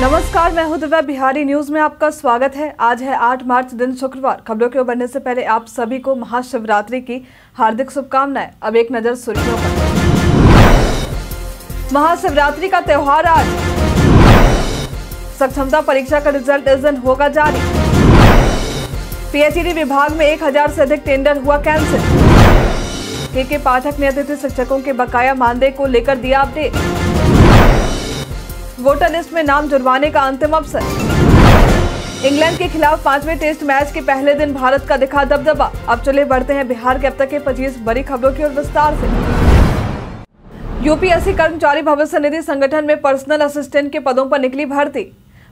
नमस्कार मैं हूं दिव्या बिहारी न्यूज में आपका स्वागत है आज है 8 मार्च दिन शुक्रवार खबरों के बढ़ने से पहले आप सभी को महाशिवरात्रि की हार्दिक शुभकामनाएं अब एक नजर सुर्खियों पर महाशिवरात्रि का त्यौहार आज सक्षमता परीक्षा का रिजल्ट इस दिन होगा जारी पीएचईडी विभाग में 1000 से अधिक टेंडर हुआ कैंसिल के के पाठक ने अतिथि शिक्षकों के बकाया मानदेय को लेकर दिया अपडेट वोटर लिस्ट में नाम जुड़वाने का अंतिम अवसर इंग्लैंड के खिलाफ पांचवें टेस्ट मैच के पहले दिन भारत का दिखा दबदबा अब चले बढ़ते हैं बिहार के अब तक के 25 बड़ी खबरों की ओर विस्तार से यूपीएससी कर्मचारी भविष्य निधि संगठन में पर्सनल असिस्टेंट के पदों पर निकली भर्ती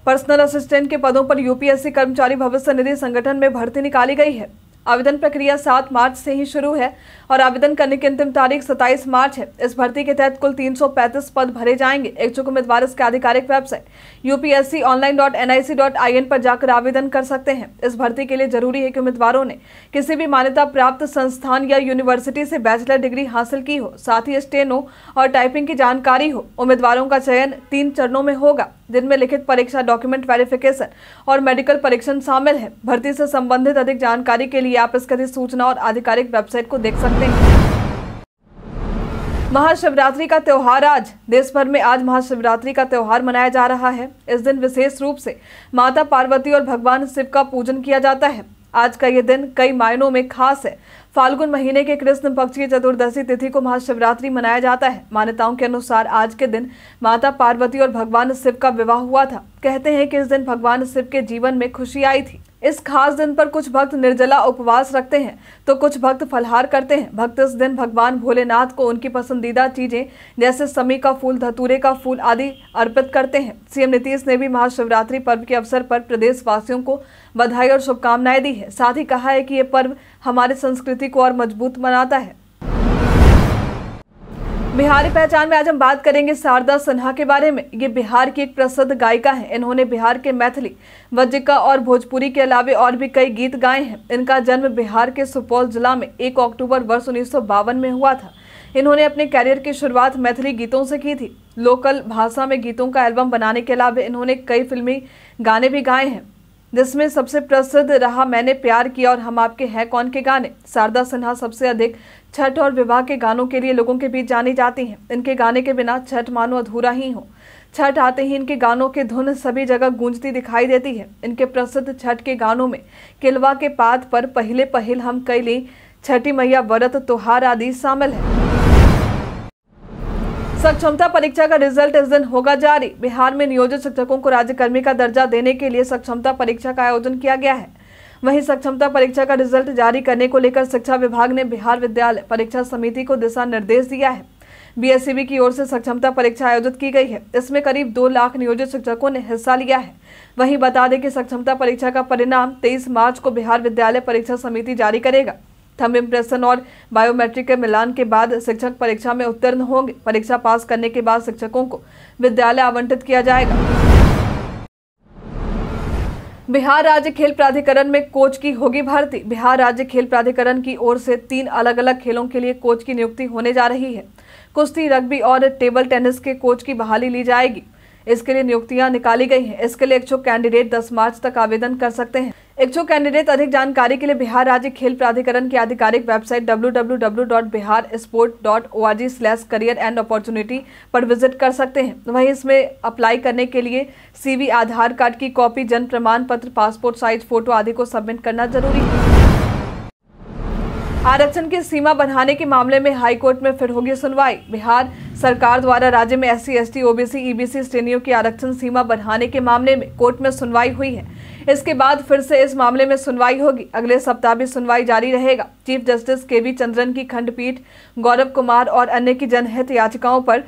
पर्सनल असिस्टेंट के पदों पर यूपीएससी कर्मचारी भविष्य निधि संगठन में भर्ती निकाली गई है आवेदन प्रक्रिया सात मार्च से ही शुरू है और आवेदन करने की अंतिम तारीख 27 मार्च है इस भर्ती के तहत कुल 335 पद भरे जाएंगे इच्छुक उम्मीदवार इसके आधिकारिक website UPSC online dot dot I N पर जाकर आवेदन कर सकते हैं इस भर्ती के लिए जरूरी है कि उम्मीदवारों ने किसी भी मान्यता प्राप्त संस्थान या यूनिवर्सिटी से बैचलर डिग्री हासिल की हो साथ ही स्टेनो और टाइपिंग की जानकारी हो उम्मीदवारों का चयन तीन चरणों में होगा जिनमें लिखित परीक्षा डॉक्यूमेंट वेरिफिकेशन और मेडिकल परीक्षण शामिल है भर्ती से संबंधित अधिक जानकारी के लिए भी आप इसके इसका सूचना और आधिकारिक वेबसाइट को देख सकते हैं महाशिवरात्रि का त्यौहार आज देश भर में आज महाशिवरात्रि का त्यौहार मनाया जा रहा है इस दिन विशेष रूप से माता पार्वती और भगवान शिव का पूजन किया जाता है आज का ये दिन कई मायनों में खास है फाल्गुन महीने के कृष्ण पक्ष की चतुर्दशी तिथि को महाशिवरात्रि मनाया जाता है मान्यताओं के अनुसार आज के दिन माता पार्वती और भगवान शिव का विवाह हुआ था कहते हैं कि इस दिन भगवान शिव के जीवन में खुशी आई थी इस खास दिन पर कुछ भक्त निर्जला उपवास रखते हैं तो कुछ भक्त फलहार करते हैं भक्त इस दिन भगवान भोलेनाथ को उनकी पसंदीदा चीजें जैसे समी का फूल धतूरे का फूल आदि अर्पित करते हैं सीएम नीतीश ने भी महाशिवरात्रि पर्व के अवसर पर प्रदेशवासियों को बधाई और शुभकामनाएं दी है साथ ही कहा है कि ये पर्व हमारी संस्कृति को और मजबूत बनाता है बिहारी पहचान में आज हम बात करेंगे शारदा सिन्हा के बारे में ये बिहार की एक प्रसिद्ध गायिका हैं इन्होंने बिहार के मैथिली वज्जिका और भोजपुरी के अलावे और भी कई गीत गाए हैं इनका जन्म बिहार के सुपौल जिला में 1 अक्टूबर वर्ष उन्नीस में हुआ था इन्होंने अपने कैरियर की शुरुआत मैथिली गीतों से की थी लोकल भाषा में गीतों का एल्बम बनाने के अलावे इन्होंने कई फिल्मी गाने भी गाए हैं जिसमें सबसे प्रसिद्ध रहा मैंने प्यार किया और हम आपके हैं कौन के गाने शारदा सिन्हा सबसे अधिक छठ और विवाह के गानों के लिए लोगों के बीच जानी जाती हैं इनके गाने के बिना छठ मानो अधूरा ही हो छठ आते ही इनके गानों के धुन सभी जगह गूंजती दिखाई देती है इनके प्रसिद्ध छठ के गानों में किलवा के पात पर पहले पहल हम कैली छठी मैया व्रत त्योहार आदि शामिल है सक्षमता परीक्षा का रिजल्ट इस दिन होगा जारी बिहार में नियोजित शिक्षकों को राज्यकर्मी का दर्जा देने के लिए सक्षमता परीक्षा का आयोजन किया गया है वहीं सक्षमता परीक्षा का रिजल्ट जारी करने को लेकर शिक्षा विभाग ने बिहार विद्यालय परीक्षा समिति को दिशा निर्देश दिया है बीएससीबी की ओर से सक्षमता परीक्षा आयोजित की गई है इसमें करीब दो लाख नियोजित शिक्षकों ने हिस्सा लिया है वहीं बता दें कि सक्षमता परीक्षा का परिणाम 23 मार्च को बिहार विद्यालय परीक्षा समिति जारी करेगा थम इम्प्रेशन और बायोमेट्रिक के मिलान के बाद शिक्षक परीक्षा में उत्तीर्ण होंगे परीक्षा पास करने के बाद शिक्षकों को विद्यालय आवंटित किया जाएगा बिहार राज्य खेल प्राधिकरण में कोच की होगी भर्ती बिहार राज्य खेल प्राधिकरण की ओर से तीन अलग अलग खेलों के लिए कोच की नियुक्ति होने जा रही है कुश्ती रग्बी और टेबल टेनिस के कोच की बहाली ली जाएगी इसके लिए नियुक्तियां निकाली गई हैं इसके लिए इच्छुक कैंडिडेट 10 मार्च तक आवेदन कर सकते हैं इच्छुक कैंडिडेट अधिक जानकारी के लिए बिहार राज्य खेल प्राधिकरण की आधिकारिक वेबसाइट www.biharsport.org/career एंड अपॉर्चुनिटी पर विजिट कर सकते हैं वहीं इसमें अप्लाई करने के लिए सीवी आधार कार्ड की कॉपी जन्म प्रमाण पत्र पासपोर्ट साइज फोटो आदि को सबमिट करना जरूरी है आरक्षण की सीमा बढ़ाने के मामले में हाईकोर्ट में फिर होगी सुनवाई बिहार सरकार द्वारा राज्य में एस सी ओबीसी ईबीसी श्रेणियों की आरक्षण सीमा बढ़ाने के मामले में कोर्ट में सुनवाई हुई है इसके बाद फिर से इस मामले में सुनवाई होगी अगले सप्ताह भी सुनवाई जारी रहेगा chief justice K V Chandran की खंडपीठ गौरव कुमार और अन्य की जनहित याचिकाओं पर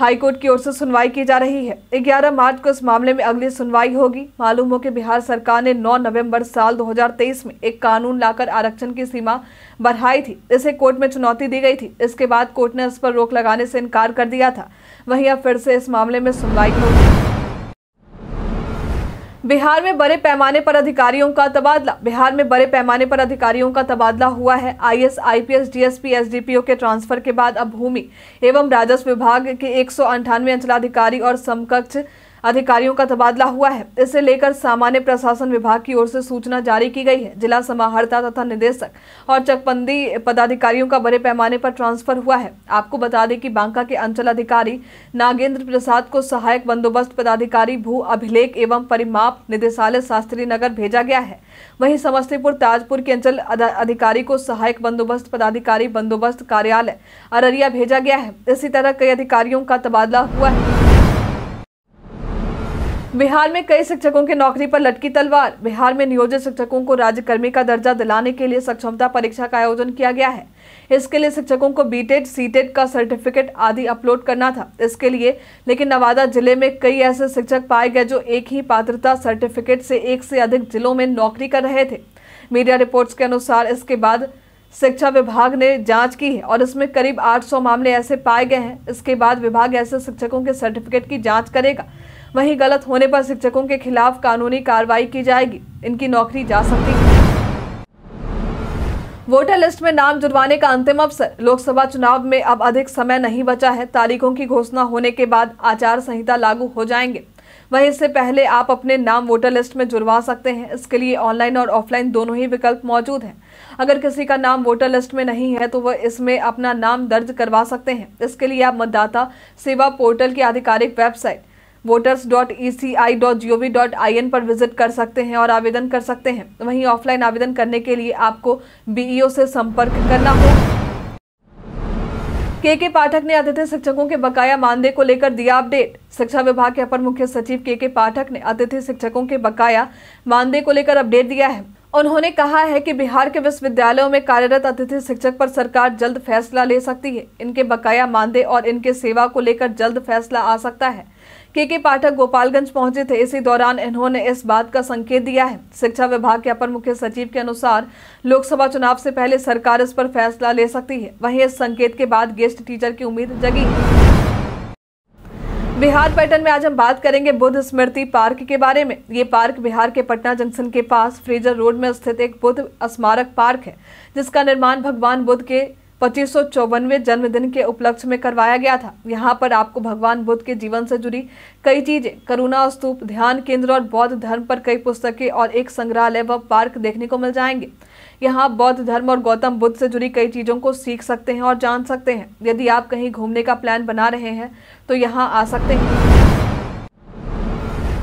हाईकोर्ट की ओर से सुनवाई की जा रही है 11 मार्च को इस मामले में अगली सुनवाई होगी मालूम हो कि बिहार सरकार ने 9 नवंबर साल 2023 में एक कानून लाकर आरक्षण की सीमा बढ़ाई थी इसे कोर्ट में चुनौती दी गई थी इसके बाद कोर्ट ने इस पर रोक लगाने से इनकार कर दिया था वहीं अब फिर से इस मामले में सुनवाई होगी बिहार में बड़े पैमाने पर अधिकारियों का तबादला बिहार में बड़े पैमाने पर अधिकारियों का तबादला हुआ है आईएएस, आईपीएस, डीएसपी एसडीपीओ के ट्रांसफर के बाद अब भूमि एवं राजस्व विभाग के एक अंठानवे अंचलाधिकारी और समकक्ष अधिकारियों का तबादला हुआ है इसे लेकर सामान्य प्रशासन विभाग की ओर से सूचना जारी की गई है जिला समाहर्ता तथा निदेशक और चकबंदी पदाधिकारियों का बड़े पैमाने पर ट्रांसफर हुआ है आपको बता दें कि बांका के अंचल अधिकारी नागेंद्र प्रसाद को सहायक बंदोबस्त पदाधिकारी भू अभिलेख एवं परिमाप निदेशालय शास्त्री नगर भेजा गया है वही समस्तीपुर ताजपुर के अंचल अधिकारी को सहायक बंदोबस्त पदाधिकारी बंदोबस्त कार्यालय अररिया भेजा गया है इसी तरह कई अधिकारियों का तबादला हुआ है बिहार में कई शिक्षकों के नौकरी पर लटकी तलवार बिहार में नियोजित शिक्षकों को राज्यकर्मी का दर्जा दिलाने के लिए सक्षमता परीक्षा का आयोजन किया गया है इसके लिए शिक्षकों को बीटेड सीटेड का सर्टिफिकेट आदि अपलोड करना था इसके लिए लेकिन नवादा जिले में कई ऐसे शिक्षक पाए गए जो एक ही पात्रता सर्टिफिकेट से एक से अधिक जिलों में नौकरी कर रहे थे मीडिया रिपोर्ट्स के अनुसार इसके बाद शिक्षा विभाग ने जांच की है और इसमें करीब 800 मामले ऐसे पाए गए हैं इसके बाद विभाग ऐसे शिक्षकों के सर्टिफिकेट की जांच करेगा वहीं गलत होने पर शिक्षकों के खिलाफ कानूनी कार्रवाई की जाएगी इनकी नौकरी जा सकती है वोटर लिस्ट में नाम जुड़वाने का अंतिम अवसर लोकसभा चुनाव में अब अधिक समय नहीं बचा है तारीखों की घोषणा होने के बाद आचार संहिता लागू हो जाएंगे वहीं इससे पहले आप अपने नाम वोटर लिस्ट में जुड़वा सकते हैं इसके लिए ऑनलाइन और ऑफलाइन दोनों ही विकल्प मौजूद हैं अगर किसी का नाम वोटर लिस्ट में नहीं है तो वह इसमें अपना नाम दर्ज करवा सकते हैं इसके लिए आप मतदाता सेवा पोर्टल की आधिकारिक website voters dot E C I dot G O V dot I N पर विजिट कर सकते हैं और आवेदन कर सकते हैं तो वहीं ऑफलाइन आवेदन करने के लिए आपको बीईओ e से संपर्क करना होगा के के पाठक ने अतिथि शिक्षकों के बकाया मानदेय को लेकर दिया अपडेट शिक्षा विभाग के अपर मुख्य सचिव के के पाठक ने अतिथि शिक्षकों के बकाया मानदेय को लेकर अपडेट दिया है उन्होंने कहा है कि बिहार के विश्वविद्यालयों में कार्यरत अतिथि शिक्षक पर सरकार जल्द फैसला ले सकती है इनके बकाया मानदेय और इनके सेवा को लेकर जल्द फैसला आ सकता है के के पाठक गोपालगंज पहुंचे थे इसी दौरान इन्होंने इस बात का संकेत दिया है शिक्षा विभाग के अपर मुख्य सचिव के अनुसार लोकसभा चुनाव से पहले सरकार इस पर फैसला ले सकती है वहीं इस संकेत के बाद गेस्ट टीचर की उम्मीद जगी बिहार पैटर्न में आज हम बात करेंगे बुद्ध स्मृति पार्क के बारे में ये पार्क बिहार के पटना जंक्शन के पास फ्रीजर रोड में स्थित एक बुद्ध स्मारक पार्क है जिसका निर्माण भगवान बुद्ध के पच्चीस जन्मदिन के उपलक्ष्य में करवाया गया था यहाँ पर आपको भगवान बुद्ध के जीवन से जुड़ी कई चीजें करुणा स्तूप ध्यान केंद्र और बौद्ध धर्म पर कई पुस्तकें और एक संग्रहालय व पार्क देखने को मिल जाएंगे यहाँ बौद्ध धर्म और गौतम बुद्ध से जुड़ी कई चीजों को सीख सकते हैं और जान सकते हैं यदि आप कहीं घूमने का प्लान बना रहे हैं तो यहाँ आ सकते हैं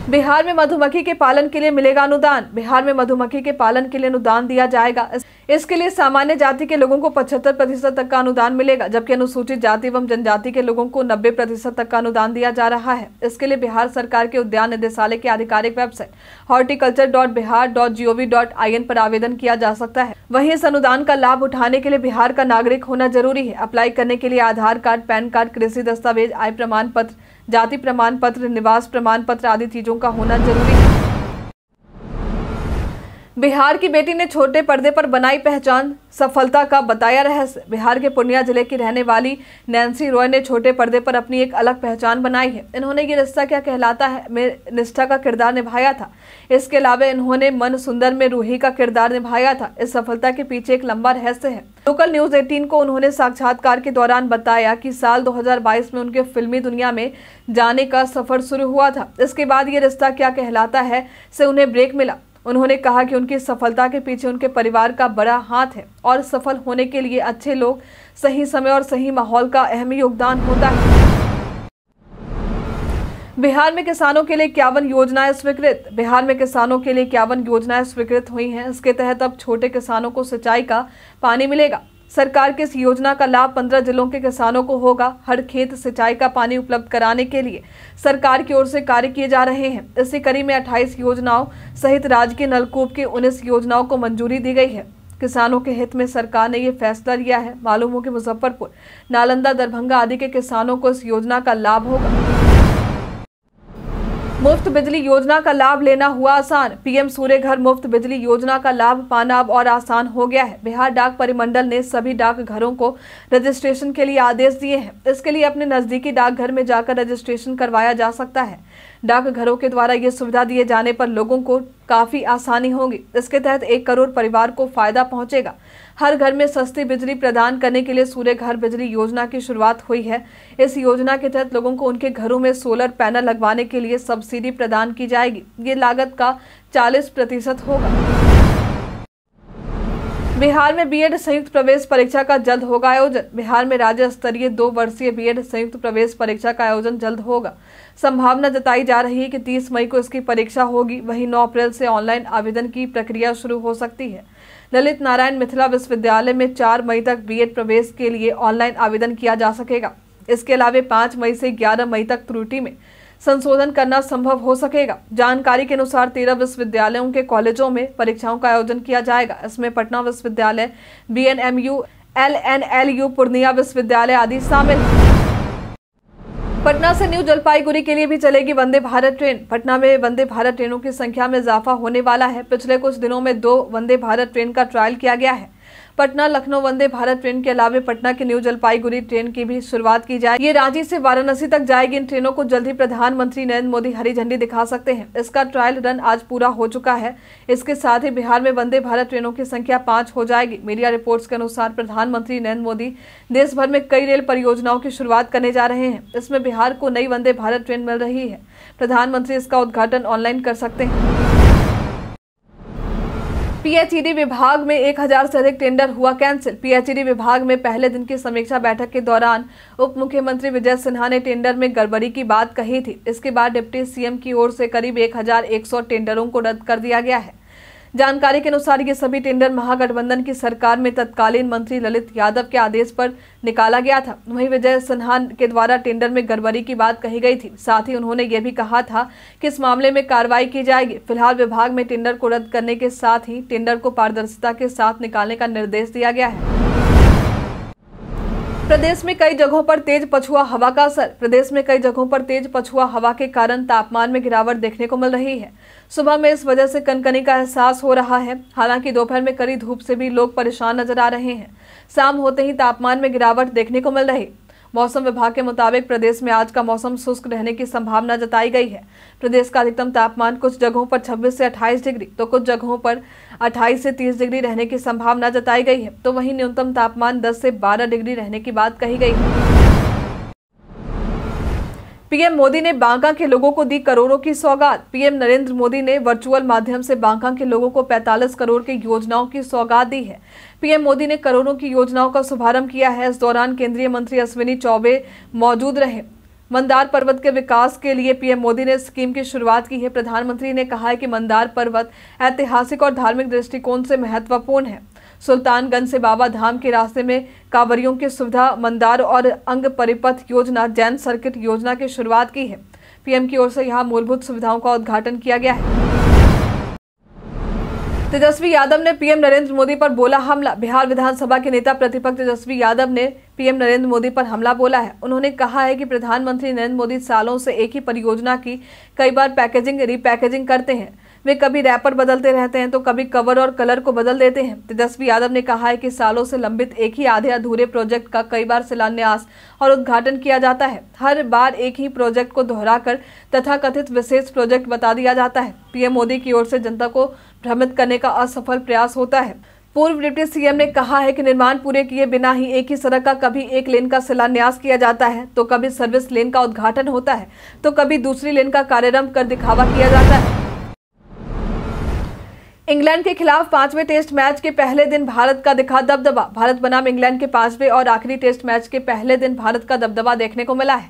बिहार में मधुमक्खी के पालन के लिए मिलेगा अनुदान बिहार में मधुमक्खी के पालन के लिए अनुदान दिया जाएगा इसके लिए सामान्य जाति के लोगों को पचहत्तर प्रतिशत तक का अनुदान मिलेगा जबकि अनुसूचित जाति एवं जनजाति के लोगों को नब्बे प्रतिशत तक का अनुदान दिया जा रहा है इसके लिए बिहार सरकार के उद्यान निदेशालय की आधिकारिक website horticulture dot Bihar dot G O V dot I N पर आवेदन किया जा सकता है वही इस अनुदान का लाभ उठाने के लिए बिहार का नागरिक होना जरूरी है अप्लाई करने के लिए आधार कार्ड पैन कार्ड कृषि दस्तावेज आय प्रमाण पत्र जाति प्रमाण पत्र निवास प्रमाण पत्र आदि चीजों का होना जरूरी है बिहार की बेटी ने छोटे पर्दे पर बनाई पहचान सफलता का बताया रहस्य बिहार के पूर्णिया जिले की रहने वाली नैन्सी रॉय ने छोटे पर्दे पर अपनी एक अलग पहचान बनाई है इन्होंने ये रिश्ता क्या कहलाता है में निष्ठा का किरदार निभाया था इसके अलावा इन्होंने मन सुंदर में रूही का किरदार निभाया था इस सफलता के पीछे एक लंबा रहस्य है लोकल न्यूज एटीन को उन्होंने साक्षात्कार के दौरान बताया कि साल दो में उनके फिल्मी दुनिया में जाने का सफर शुरू हुआ था इसके बाद ये रिश्ता क्या कहलाता है से उन्हें ब्रेक मिला उन्होंने कहा कि उनकी सफलता के पीछे उनके परिवार का बड़ा हाथ है और सफल होने के लिए अच्छे लोग सही समय और सही माहौल का अहम योगदान होता है बिहार में किसानों के लिए इक्यावन योजनाएं स्वीकृत बिहार में किसानों के लिए इक्यावन योजनाएं स्वीकृत हुई हैं इसके तहत अब छोटे किसानों को सिंचाई का पानी मिलेगा सरकार की इस योजना का लाभ पंद्रह जिलों के किसानों को होगा हर खेत सिंचाई का पानी उपलब्ध कराने के लिए सरकार की ओर से कार्य किए जा रहे हैं इसी कड़ी में अट्ठाईस योजनाओं सहित राज्य के नलकूप की उन्नीस योजनाओं को मंजूरी दी गई है किसानों के हित में सरकार ने ये फैसला लिया है मालूम हो कि मुजफ्फरपुर नालंदा दरभंगा आदि के किसानों को इस योजना का लाभ होगा मुफ्त बिजली योजना का लाभ लेना हुआ आसान पीएम सूर्य घर मुफ्त बिजली योजना का लाभ पाना अब और आसान हो गया है बिहार डाक परिमंडल ने सभी डाक घरों को रजिस्ट्रेशन के लिए आदेश दिए हैं इसके लिए अपने नजदीकी डाकघर में जाकर रजिस्ट्रेशन करवाया जा सकता है डाकघरों के द्वारा ये सुविधा दिए जाने पर लोगों को काफ़ी आसानी होगी इसके तहत एक करोड़ परिवार को फायदा पहुंचेगा हर घर में सस्ती बिजली प्रदान करने के लिए सूर्य घर बिजली योजना की शुरुआत हुई है इस योजना के तहत लोगों को उनके घरों में सोलर पैनल लगवाने के लिए सब्सिडी प्रदान की जाएगी ये लागत का चालीस प्रतिशत होगा बिहार में बीएड संयुक्त प्रवेश परीक्षा का जल्द होगा आयोजन बिहार में राज्य स्तरीय दो वर्षीय बीएड संयुक्त प्रवेश परीक्षा का आयोजन जल्द होगा संभावना जताई जा रही है कि 30 मई को इसकी परीक्षा होगी वहीं 9 अप्रैल से ऑनलाइन आवेदन की प्रक्रिया शुरू हो सकती है ललित नारायण मिथिला विश्वविद्यालय में 4 मई तक बीएड प्रवेश के लिए ऑनलाइन आवेदन किया जा सकेगा इसके अलावा पाँच मई से ग्यारह मई तक त्रुटि में संशोधन करना संभव हो सकेगा जानकारी के अनुसार तेरह विश्वविद्यालयों के कॉलेजों में परीक्षाओं का आयोजन किया जाएगा इसमें पटना विश्वविद्यालय B N M U L N L U Purnia विश्वविद्यालय आदि शामिल हैं पटना से न्यू जलपाईगुड़ी के लिए भी चलेगी वंदे भारत ट्रेन पटना में वंदे भारत ट्रेनों की संख्या में इजाफा होने वाला है पिछले कुछ दिनों में दो वंदे भारत ट्रेन का ट्रायल किया गया है पटना लखनऊ वंदे भारत ट्रेन के अलावे पटना के न्यू जलपाईगुड़ी ट्रेन की भी शुरुआत की जाए ये रांची से वाराणसी तक जाएगी इन ट्रेनों को जल्द ही प्रधानमंत्री नरेंद्र मोदी हरी झंडी दिखा सकते हैं इसका ट्रायल रन आज पूरा हो चुका है इसके साथ ही बिहार में वंदे भारत ट्रेनों की संख्या पांच हो जाएगी मीडिया रिपोर्ट के अनुसार प्रधानमंत्री नरेंद्र मोदी देश भर में कई रेल परियोजनाओं की शुरुआत करने जा रहे हैं इसमें बिहार को नई वंदे भारत ट्रेन मिल रही है प्रधानमंत्री इसका उद्घाटन ऑनलाइन कर सकते हैं पीएचईडी विभाग में 1000 से अधिक टेंडर हुआ कैंसिल पीएचईडी विभाग में पहले दिन की समीक्षा बैठक के दौरान उप मुख्यमंत्री विजय सिन्हा ने टेंडर में गड़बड़ी की बात कही थी इसके बाद डिप्टी सीएम की ओर से करीब 1100 टेंडरों को रद्द कर दिया गया है जानकारी के अनुसार ये सभी टेंडर महागठबंधन की सरकार में तत्कालीन मंत्री ललित यादव के आदेश पर निकाला गया था वहीं विजय सिन्हा के द्वारा टेंडर में गड़बड़ी की बात कही गई थी साथ ही उन्होंने ये भी कहा था कि इस मामले में कार्रवाई की जाएगी फिलहाल विभाग में टेंडर को रद्द करने के साथ ही टेंडर को पारदर्शिता के साथ निकालने का निर्देश दिया गया है प्रदेश में कई जगहों पर तेज पछुआ हवा का असर प्रदेश में कई जगहों पर तेज पछुआ हवा के कारण तापमान में गिरावट देखने को मिल रही है सुबह में इस वजह से कनकनी का एहसास हो रहा है हालांकि दोपहर में कड़ी धूप से भी लोग परेशान नजर आ रहे हैं शाम होते ही तापमान में गिरावट देखने को मिल रही मौसम विभाग के मुताबिक प्रदेश में आज का मौसम शुष्क रहने की संभावना जताई गई है प्रदेश का अधिकतम तापमान कुछ जगहों पर 26 से 28 डिग्री तो कुछ जगहों पर 28 से 30 डिग्री रहने की संभावना जताई गई है तो वहीं न्यूनतम तापमान 10 से 12 डिग्री रहने की बात कही गई है पीएम मोदी ने बांका के लोगों को दी करोड़ों की सौगात पीएम नरेंद्र मोदी ने वर्चुअल माध्यम से बांका के लोगों को 45 करोड़ की योजनाओं की सौगात दी है पीएम मोदी ने करोड़ों की योजनाओं का शुभारंभ किया है इस दौरान केंद्रीय मंत्री अश्विनी चौबे मौजूद रहे मंदार पर्वत के विकास के लिए पीएम मोदी ने स्कीम की शुरुआत की है प्रधानमंत्री ने कहा है कि मंदार पर्वत ऐतिहासिक और धार्मिक दृष्टिकोण से महत्वपूर्ण है सुल्तानगंज से बाबा धाम के रास्ते में कांवरियों की सुविधा मंदार और अंग परिपथ योजना जैन सर्किट योजना की शुरुआत की है पीएम की ओर से यहाँ मूलभूत सुविधाओं का उद्घाटन किया गया है तेजस्वी यादव ने पीएम नरेंद्र मोदी पर बोला हमला बिहार विधानसभा के नेता प्रतिपक्ष तेजस्वी यादव ने पीएम नरेंद्र मोदी पर हमला बोला है उन्होंने कहा है कि प्रधानमंत्री नरेंद्र मोदी सालों से एक ही परियोजना की कई बार पैकेजिंग रीपैकेजिंग करते हैं वे कभी रैपर बदलते रहते हैं तो कभी कवर और कलर को बदल देते हैं तेजस्वी यादव ने कहा है कि सालों से लंबित एक ही आधे अधूरे प्रोजेक्ट का कई बार शिलान्यास और उद्घाटन किया जाता है हर बार एक ही प्रोजेक्ट को दोहराकर तथाकथित विशेष प्रोजेक्ट बता दिया जाता है पीएम मोदी की ओर से जनता को भ्रमित करने का असफल प्रयास होता है पूर्व डिप्टी सीएम ने कहा है कि निर्माण पूरे किए बिना ही एक ही सड़क का कभी एक लेन का शिलान्यास किया जाता है तो कभी सर्विस लेन का उद्घाटन होता है तो कभी दूसरी लेन का कार्यरम कर दिखावा किया जाता है इंग्लैंड के खिलाफ पांचवें टेस्ट मैच के पहले दिन भारत का दिखा दबदबा भारत बनाम इंग्लैंड के पांचवें और आखिरी टेस्ट मैच के पहले दिन भारत का दबदबा देखने को मिला है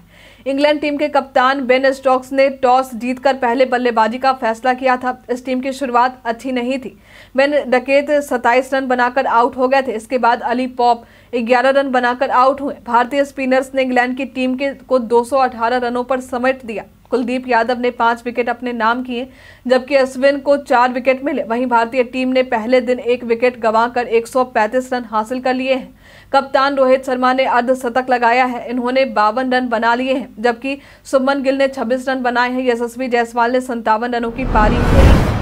इंग्लैंड टीम के कप्तान बेन स्टॉक्स ने टॉस जीतकर पहले बल्लेबाजी का फैसला किया था इस टीम की शुरुआत अच्छी नहीं थी बेन डकेत 27 रन बनाकर आउट हो गए थे इसके बाद अली पॉप 11 रन बनाकर आउट हुए भारतीय स्पिनर्स ने इंग्लैंड की टीम के को 218 रनों पर समेट दिया कुलदीप यादव ने पांच विकेट अपने नाम किए जबकि अश्विन को चार विकेट मिले वहीं भारतीय टीम ने पहले दिन एक विकेट गंवाकर 135 रन हासिल कर लिए हैं कप्तान रोहित शर्मा ने अर्धशतक लगाया है इन्होंने बावन रन बना लिए हैं जबकि सुमन गिल ने 26 रन बनाए हैं यशस्वी जायसवाल ने संतावन रनों की पारी खेली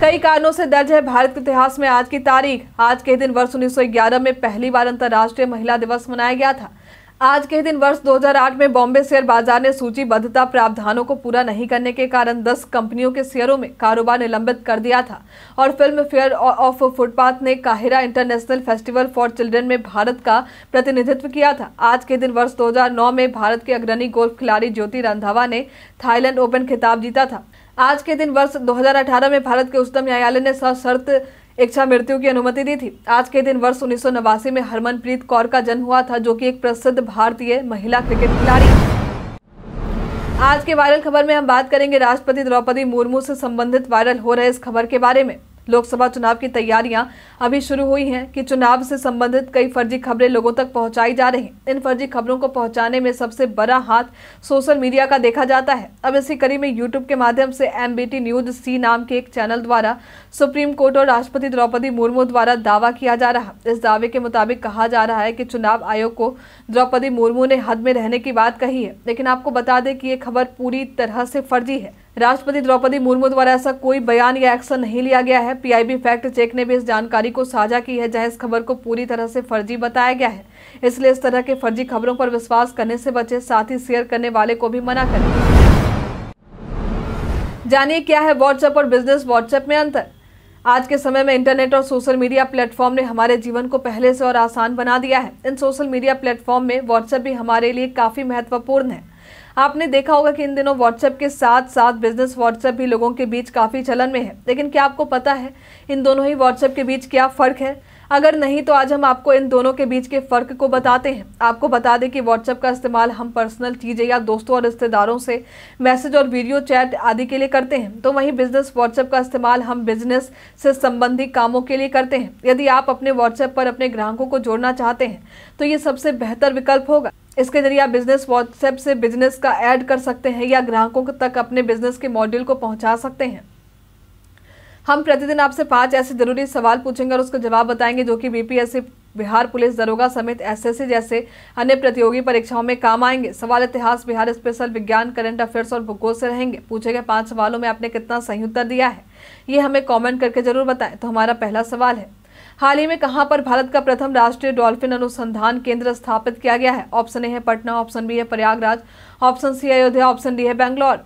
कई कारणों से दर्ज है भारत के इतिहास में आज की तारीख आज के दिन वर्ष 1911 में पहली बार अंतर्राष्ट्रीय महिला दिवस मनाया गया था आज के दिन वर्ष 2008 में बॉम्बे शेयर बाजार ने सूचीबद्धता प्रावधानों को पूरा नहीं करने के कारण 10 कंपनियों के शेयरों में कारोबार निलंबित कर दिया था और फिल्म फेयर ऑफ फुटपाथ ने काहिरा इंटरनेशनल फेस्टिवल फॉर चिल्ड्रन में भारत का प्रतिनिधित्व किया था आज के दिन वर्ष 2009 में भारत के अग्रणी गोल्फ खिलाड़ी ज्योति रंधावा ने थाईलैंड ओपन खिताब जीता था आज के दिन वर्ष 2018 में भारत के उच्चतम न्यायालय ने सशर्त इच्छा मृत्यु की अनुमति दी थी आज के दिन वर्ष उन्नीस में हरमनप्रीत कौर का जन्म हुआ था जो कि एक प्रसिद्ध भारतीय महिला क्रिकेट खिलाड़ी आज के वायरल खबर में हम बात करेंगे राष्ट्रपति द्रौपदी मुर्मू से संबंधित वायरल हो रहे इस खबर के बारे में लोकसभा चुनाव की तैयारियां अभी शुरू हुई हैं कि चुनाव से संबंधित कई फर्जी खबरें लोगों तक पहुंचाई जा रही इन फर्जी खबरों को पहुंचाने में सबसे बड़ा हाथ सोशल मीडिया का देखा जाता है अब इसी कड़ी में यूट्यूब के माध्यम से एम न्यूज सी नाम के एक चैनल द्वारा सुप्रीम कोर्ट और राष्ट्रपति द्रौपदी मुर्मू द्वारा दावा किया जा रहा इस दावे के मुताबिक कहा जा रहा है कि चुनाव आयोग को द्रौपदी मुर्मू ने हद में रहने की बात कही है लेकिन आपको बता दें कि ये खबर पूरी तरह से फर्जी है राष्ट्रपति द्रौपदी मुर्मू द्वारा ऐसा कोई बयान या एक्शन नहीं लिया गया है पीआईबी फैक्ट चेक ने भी इस जानकारी को साझा की है जहां इस खबर को पूरी तरह से फर्जी बताया गया है इसलिए इस तरह के फर्जी खबरों पर विश्वास करने से बचे साथ ही शेयर करने वाले को भी मना करें जानिए क्या है व्हाट्सएप और बिजनेस व्हाट्सएप में अंतर आज के समय में इंटरनेट और सोशल मीडिया प्लेटफॉर्म ने हमारे जीवन को पहले से और आसान बना दिया है इन सोशल मीडिया प्लेटफॉर्म में व्हाट्सएप भी हमारे लिए काफ़ी महत्वपूर्ण है आपने देखा होगा कि इन दिनों व्हाट्सएप के साथ साथ बिजनेस व्हाट्सएप भी लोगों के बीच काफ़ी चलन में है लेकिन क्या आपको पता है इन दोनों ही व्हाट्सएप के बीच क्या फ़र्क है अगर नहीं तो आज हम आपको इन दोनों के बीच के फ़र्क को बताते हैं आपको बता दें कि व्हाट्सएप का इस्तेमाल हम पर्सनल चीज़ें या दोस्तों और रिश्तेदारों से मैसेज और वीडियो चैट आदि के लिए करते हैं तो वहीं बिजनेस व्हाट्सएप का इस्तेमाल हम बिजनेस से संबंधित कामों के लिए करते हैं यदि आप अपने व्हाट्सएप पर अपने ग्राहकों को जोड़ना चाहते हैं तो ये सबसे बेहतर विकल्प होगा इसके जरिए आप बिजनेस व्हाट्सएप से बिजनेस का ऐड कर सकते हैं या ग्राहकों तक अपने बिजनेस के मॉड्यूल को पहुंचा सकते हैं हम प्रतिदिन आपसे पांच ऐसे जरूरी सवाल पूछेंगे और उसका जवाब बताएंगे जो कि बीपीएससी बिहार पुलिस दरोगा समेत एसएससी जैसे अन्य प्रतियोगी परीक्षाओं में काम आएंगे सवाल इतिहास बिहार स्पेशल विज्ञान करंट अफेयर्स और भूगोल से रहेंगे पूछे गए पांच सवालों में आपने कितना सही उत्तर दिया है ये हमें कॉमेंट करके जरूर बताएं तो हमारा पहला सवाल है हाल ही में कहां पर भारत का प्रथम राष्ट्रीय डॉल्फिन अनुसंधान केंद्र स्थापित किया गया है ऑप्शन ए है पटना ऑप्शन बी है Prayagraj option C Ayodhya option D है बेंगलोर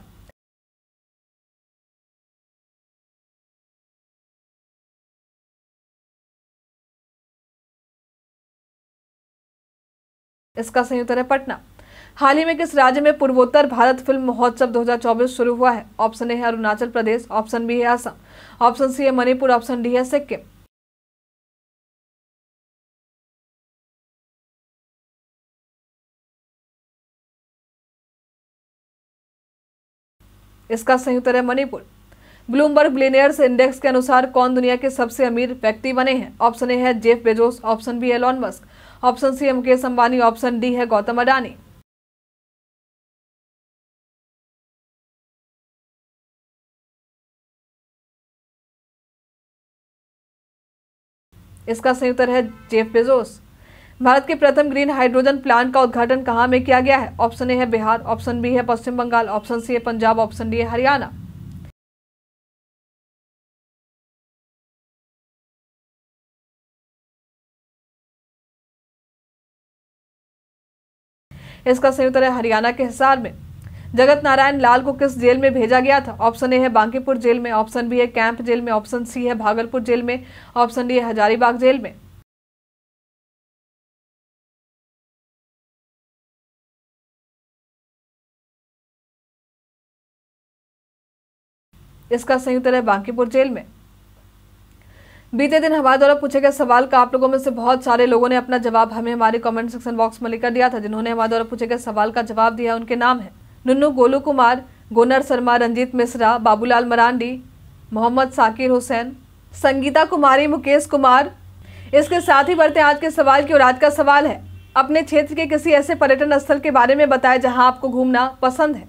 इसका सही उत्तर है पटना हाल ही में किस राज्य में पूर्वोत्तर भारत फिल्म महोत्सव 2024 शुरू हुआ है ऑप्शन ए है अरुणाचल प्रदेश ऑप्शन बी है असम ऑप्शन सी है मणिपुर ऑप्शन डी है सिक्किम इसका संयुक्त है मणिपुर ब्लूमबर्ग बिलिनियर्स इंडेक्स के अनुसार कौन दुनिया के सबसे अमीर व्यक्ति बने हैं ऑप्शन ए है जेफ बेजोस ऑप्शन बी है Elon Musk option C Mukesh Ambani option D है गौतम अडानी इसका संयुक्त है जेफ बेजोस भारत के प्रथम ग्रीन हाइड्रोजन प्लांट का उद्घाटन कहाँ में किया गया है ऑप्शन ए है बिहार ऑप्शन बी है पश्चिम बंगाल ऑप्शन सी है पंजाब ऑप्शन डी है हरियाणा इसका उत्तर है हरियाणा के हिसार में जगत नारायण लाल को किस जेल में भेजा गया था ऑप्शन ए है बांकीपुर जेल में ऑप्शन बी है कैंप जेल में ऑप्शन सी है भागलपुर जेल में ऑप्शन डी है हजारीबाग जेल में इसका संयुक्त है बांकीपुर जेल में बीते दिन हमारे द्वारा पूछे गए सवाल का आप लोगों में से बहुत सारे लोगों ने अपना जवाब हमें हमारे कमेंट सेक्शन बॉक्स में लिखकर दिया था जिन्होंने हमारे द्वारा पूछे गए सवाल का जवाब दिया उनके नाम है नुन्नू गोलू कुमार गोनर शर्मा रंजीत मिश्रा बाबूलाल मरांडी मोहम्मद साकिर हुसैन संगीता कुमारी मुकेश कुमार इसके साथ ही बढ़ते आज के सवाल की और आज का सवाल है अपने क्षेत्र के किसी ऐसे पर्यटन स्थल के बारे में बताएं जहां आपको घूमना पसंद है